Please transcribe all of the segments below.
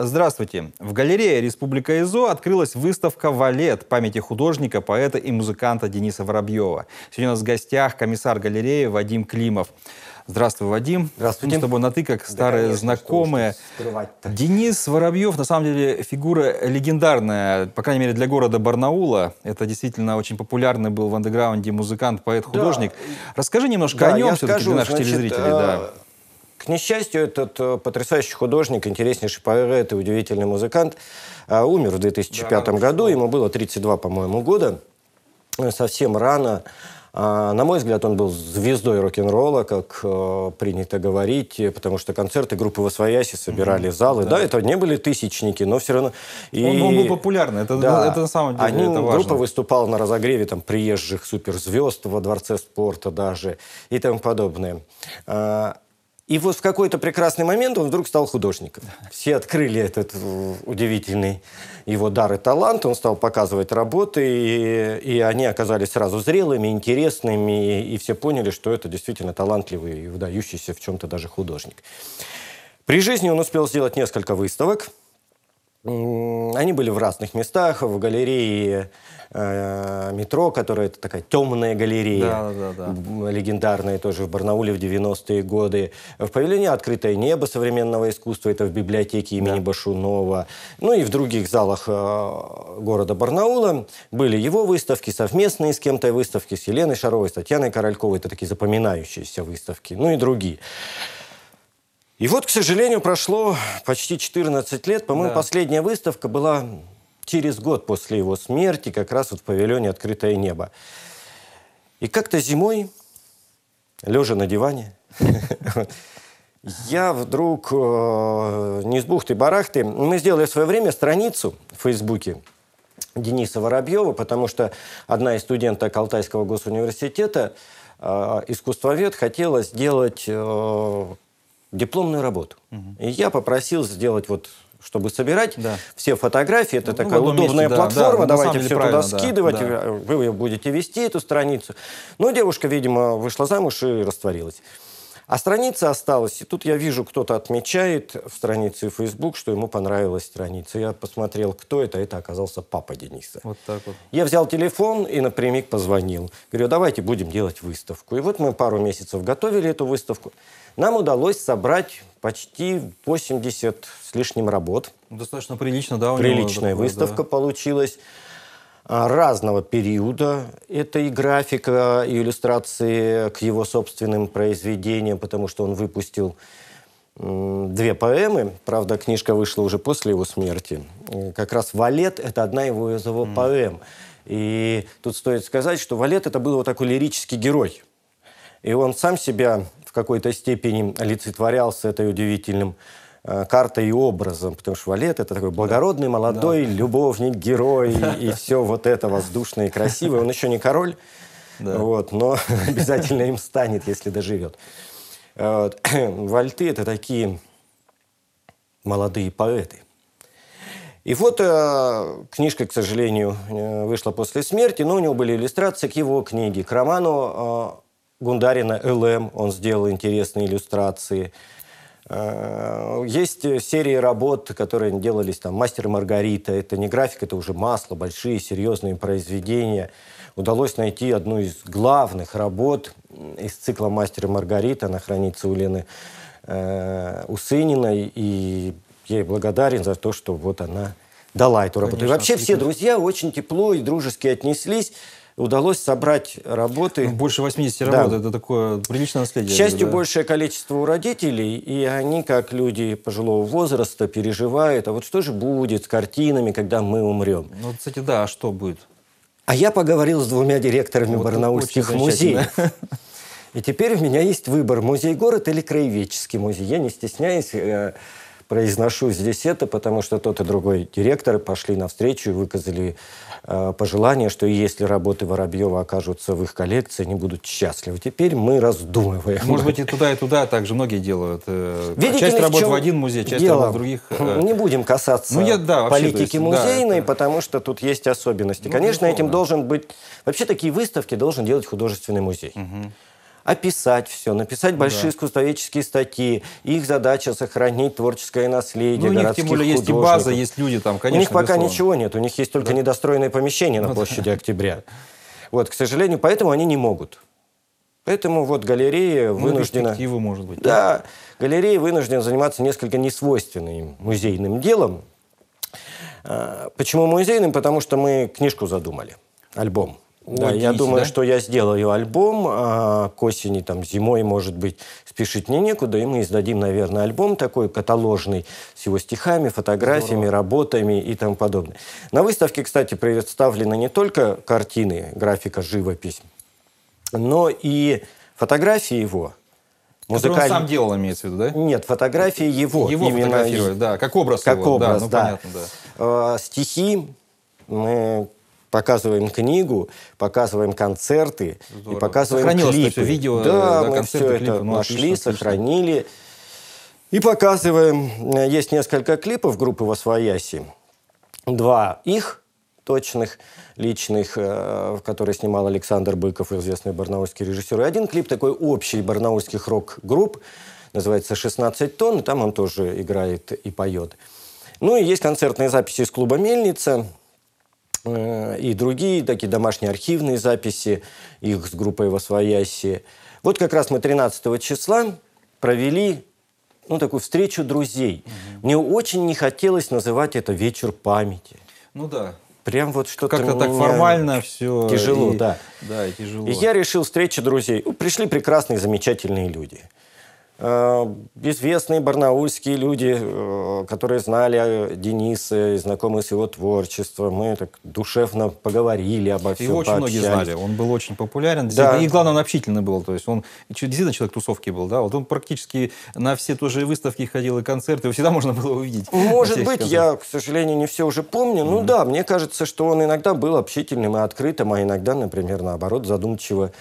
Здравствуйте. В галерее «Республика ИЗО» открылась выставка «Валет» памяти художника, поэта и музыканта Дениса Воробьева. Сегодня у нас в гостях комиссар галереи Вадим Климов. Здравствуй, Вадим. Здравствуйте. Мы с тобой на «ты», как старые да, конечно, знакомые. Денис Воробьев, на самом деле, фигура легендарная, по крайней мере, для города Барнаула. Это действительно очень популярный был в андеграунде музыкант, поэт, художник. Да. Расскажи немножко да, о нем все-таки для наших значит, телезрителей. Э... Да. К несчастью, этот э, потрясающий художник, интереснейший поэт и удивительный музыкант э, умер в 2005 да, году. Ему было 32, по-моему, года. Э, совсем рано. А, на мой взгляд, он был звездой рок-н-ролла, как э, принято говорить, потому что концерты группы «Восвояси» собирали mm-hmm, залы. Да. да, это не были тысячники, но все равно... И... Он, он был популярный, это, да. это на самом деле Они, это важно. Группа выступала на разогреве там, приезжих суперзвезд во Дворце спорта даже и тому подобное. А, и вот в какой-то прекрасный момент он вдруг стал художником. Все открыли этот э, удивительный его дар и талант, он стал показывать работы, и, и они оказались сразу зрелыми, интересными, и, и все поняли, что это действительно талантливый и выдающийся в чем-то даже художник. При жизни он успел сделать несколько выставок, они были в разных местах, в галерее э, метро, которая это такая темная галерея, да, да, да. легендарная тоже в Барнауле в 90-е годы. В павильоне «Открытое небо» современного искусства, это в библиотеке имени да. Башунова. Ну и в других залах э, города Барнаула были его выставки, совместные с кем-то выставки, с Еленой Шаровой, с Татьяной Корольковой, это такие запоминающиеся выставки, ну и другие. И вот, к сожалению, прошло почти 14 лет. По-моему, да. последняя выставка была через год после его смерти, как раз вот в павильоне «Открытое небо». И как-то зимой, лежа на диване, я вдруг, э, не с бухты-барахты, мы сделали в свое время страницу в Фейсбуке, Дениса Воробьева, потому что одна из студенток Алтайского госуниверситета, э, искусствовед, хотела сделать э, дипломную работу. Угу. И я попросил сделать вот чтобы собирать да. все фотографии. Это ну, такая удобная месте, платформа. Да, да, ну, Давайте все туда скидывать. Да. Вы будете вести эту страницу. Но девушка, видимо, вышла замуж и растворилась. А страница осталась, и тут я вижу, кто-то отмечает в странице Facebook, что ему понравилась страница. Я посмотрел, кто это, это оказался папа Дениса. Вот так вот. Я взял телефон и напрямик позвонил. Говорю, давайте будем делать выставку. И вот мы пару месяцев готовили эту выставку. Нам удалось собрать почти 80 с лишним работ. Достаточно прилично, да? Приличная такое, выставка да. получилась. А, разного периода. Это и графика, и иллюстрации к его собственным произведениям, потому что он выпустил две поэмы. Правда, книжка вышла уже после его смерти. Как раз «Валет» — это одна его из его mm. поэм. И тут стоит сказать, что Валет — это был вот такой лирический герой. И он сам себя в какой-то степени олицетворял с этой удивительным Э, картой и образом, потому что Валет это такой благородный, молодой, да. любовник, герой, и все вот это воздушное и красивое. Он еще не король, да. вот, но обязательно им станет, если доживет. Э, вот. Вальты это такие молодые поэты. И вот э, книжка, к сожалению, э, вышла после смерти, но у него были иллюстрации к его книге. К роману э, Гундарина «ЛМ» эм». он сделал интересные иллюстрации – Э, есть э, серии работ, которые делались там «Мастер и Маргарита». Это не график, это уже масло, большие серьезные произведения. Удалось найти одну из главных работ из цикла «Мастер и Маргарита». Она хранится у Лены э, Усыниной. И я ей благодарен за то, что вот она дала эту работу. Конечно, и вообще все друзья очень тепло и дружески отнеслись удалось собрать работы. Ну, больше 80 да. работ, это такое приличное наследие. К счастью, да. большее количество у родителей, и они, как люди пожилого возраста, переживают, а вот что же будет с картинами, когда мы умрем? Ну, кстати, да, а что будет? А я поговорил с двумя директорами вот барнаульских музеев. И теперь у меня есть выбор, музей-город или краеведческий музей. Я не стесняюсь э, произношу здесь это, потому что тот и другой директор пошли навстречу и выказали э, пожелание, что если работы Воробьева окажутся в их коллекции, они будут счастливы. Теперь мы раздумываем. Может быть, и туда, и туда а также многие делают. Э, Видите, часть работ в, один музей, часть дело. работ в других. Э... Не будем касаться ну, я, да, политики есть, музейной, да, потому что тут есть особенности. Ну, Конечно, безусловно. этим должен быть... Вообще такие выставки должен делать художественный музей. Угу описать все, написать ну, большие да. искусствоведческие статьи. Их задача сохранить творческое наследие ну, у них, тем более, есть и база, есть люди там, конечно. У них пока безусловно. ничего нет, у них есть только да. недостроенные помещения на ну, площади да. Октября. Вот, к сожалению, поэтому они не могут. Поэтому вот галерея ну, вынуждена... может быть. Да, да, галерея вынуждена заниматься несколько несвойственным музейным делом. А, почему музейным? Потому что мы книжку задумали, альбом. Да, я думаю, да? что я сделаю альбом а к осени, там, зимой, может быть, спешить мне некуда, и мы издадим, наверное, альбом такой каталожный с его стихами, фотографиями, Здорово. работами и тому подобное. На выставке, кстати, представлены не только картины, графика, живопись, но и фотографии его. Музыкаль... он сам делал, имеется в виду, да? Нет, фотографии его. Его именно... фотографировали, да, как образ как его. образ, да. Ну, да. Понятно, да. Э, стихи, мы показываем книгу, показываем концерты Здорово. и показываем Сохранилось клипы. Все видео, э, да, да мы все это клипы. Ну, нашли, отлично, сохранили и показываем. Есть несколько клипов группы Восвояси, два их точных, личных, э, в которые снимал Александр Быков, известный барнаульский режиссер. И один клип такой общий барнаульских рок-групп, называется «16 тонн», и там он тоже играет и поет. Ну и есть концертные записи из клуба «Мельница», Э, и другие такие домашние архивные записи, их с группой «Восвояси». Вот как раз мы 13 числа провели ну, такую встречу друзей. Угу. Мне очень не хотелось называть это «Вечер памяти». Ну да. Прям вот что-то Как-то так формально все. Тяжело, и, да. Да, тяжело. И я решил встречу друзей. Ну, пришли прекрасные, замечательные люди – Э, известные барнаульские люди, э, которые знали Дениса и знакомы с его творчеством. Мы так душевно поговорили обо всем, Его очень пообщались. многие знали. Он был очень популярен. Да. И, главное, он общительный был. То есть он действительно человек тусовки был. Да? Вот он практически на все тоже выставки ходил и концерты. Его всегда можно было увидеть. Может быть. Я, к сожалению, не все уже помню. Mm-hmm. Ну да, мне кажется, что он иногда был общительным и открытым, а иногда, например, наоборот, задумчиво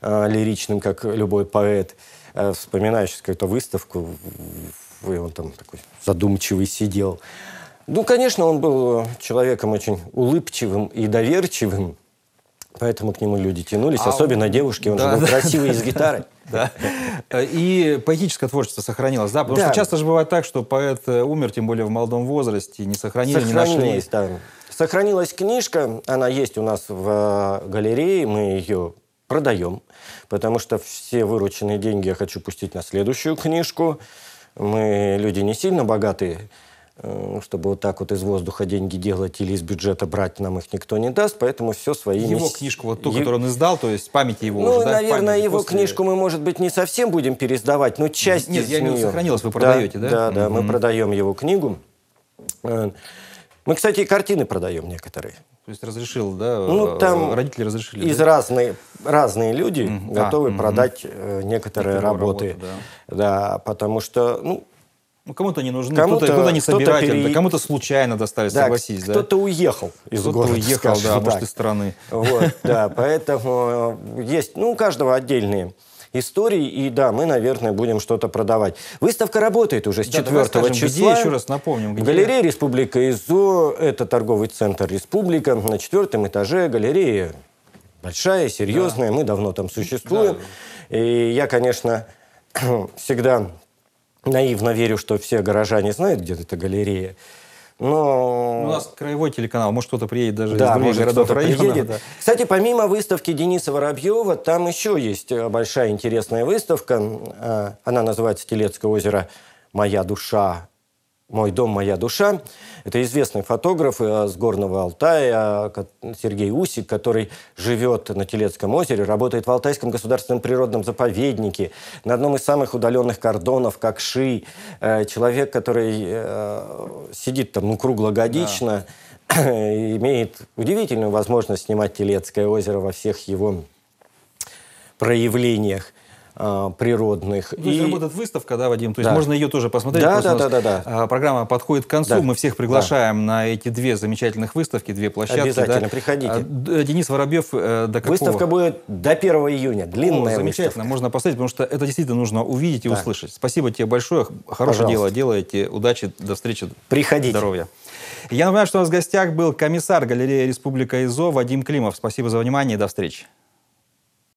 э, лиричным, как любой поэт. Э, вспоминаю сейчас какую-то выставку, и он там такой задумчивый сидел. Ну, конечно, он был э, человеком очень улыбчивым и доверчивым, поэтому к нему люди тянулись, а особенно он... девушки, он да, же был да, красивый да, из гитары. Да. Э, и поэтическое творчество сохранилось, да? Потому да. что часто же бывает так, что поэт умер, тем более в молодом возрасте, не сохранили, Сохранились, не нашли. Да. Сохранилась книжка, она есть у нас в галерее, мы ее продаем, потому что все вырученные деньги я хочу пустить на следующую книжку. Мы люди не сильно богатые, э, чтобы вот так вот из воздуха деньги делать или из бюджета брать, нам их никто не даст, поэтому все свои... Его книжку, вот ту, е... которую он издал, то есть память его ну, уже, наверное, память его после... книжку мы, может быть, не совсем будем пересдавать, но часть Нет, из я нее... сохранилась, вы продаете, да? Да, да, да мы продаем его книгу. Э, мы, кстати, и картины продаем некоторые. То есть разрешил, да? Ну, э, там родители разрешили. Из да? разные, разные люди mm-hmm. готовы mm-hmm. продать э, некоторые Некоторую работы. Работу, да. да, потому что, ну, ну, кому-то не нужны, кому-то, кто-то, кто не собирательно, пере... да, кому-то случайно достались, да, согласись. кто да? Кто-то уехал из кто-то города, уехал, да, так. может, из страны. Вот, да, поэтому э, есть, ну, у каждого отдельные историй, и да, мы, наверное, будем что-то продавать. Выставка работает уже с да, 4 скажем, числа. Где, еще раз напомним. Где? Галерея Республика ИЗО, это торговый центр Республика, на четвертом этаже галерея большая, серьезная, да. мы давно там существуем. Да. И я, конечно, всегда наивно верю, что все горожане знают, где эта галерея. Но... Ну, у нас краевой телеканал, может, кто-то приедет даже да, из других городов района. Приедет. Да. Кстати, помимо выставки Дениса Воробьева, там еще есть э, большая интересная выставка. Э, она называется «Телецкое озеро. Моя душа «Мой дом, моя душа». Это известный фотограф э, с Горного Алтая а, Сергей Усик, который живет на Телецком озере, работает в Алтайском государственном природном заповеднике, на одном из самых удаленных кордонов, как Ши. Э, человек, который э, сидит там ну, круглогодично, да. имеет удивительную возможность снимать Телецкое озеро во всех его проявлениях. Э, природных. То есть и... работает выставка, да, Вадим? То есть да. можно ее тоже посмотреть? Да, да, да, да, э, да. Программа подходит к концу. Да. Мы всех приглашаем да. на эти две замечательных выставки, две площадки. Обязательно, да. приходите. Э, Денис Воробьев до какого? Выставка будет до 1 июня, длинная О, Замечательно, выставка. можно посмотреть, потому что это действительно нужно увидеть и да. услышать. Спасибо тебе большое, хорошее Пожалуйста. дело делаете. Удачи, до встречи. Приходите. Здоровья. Я напоминаю, что у нас в гостях был комиссар галереи Республика ИЗО Вадим Климов. Спасибо за внимание и до встречи.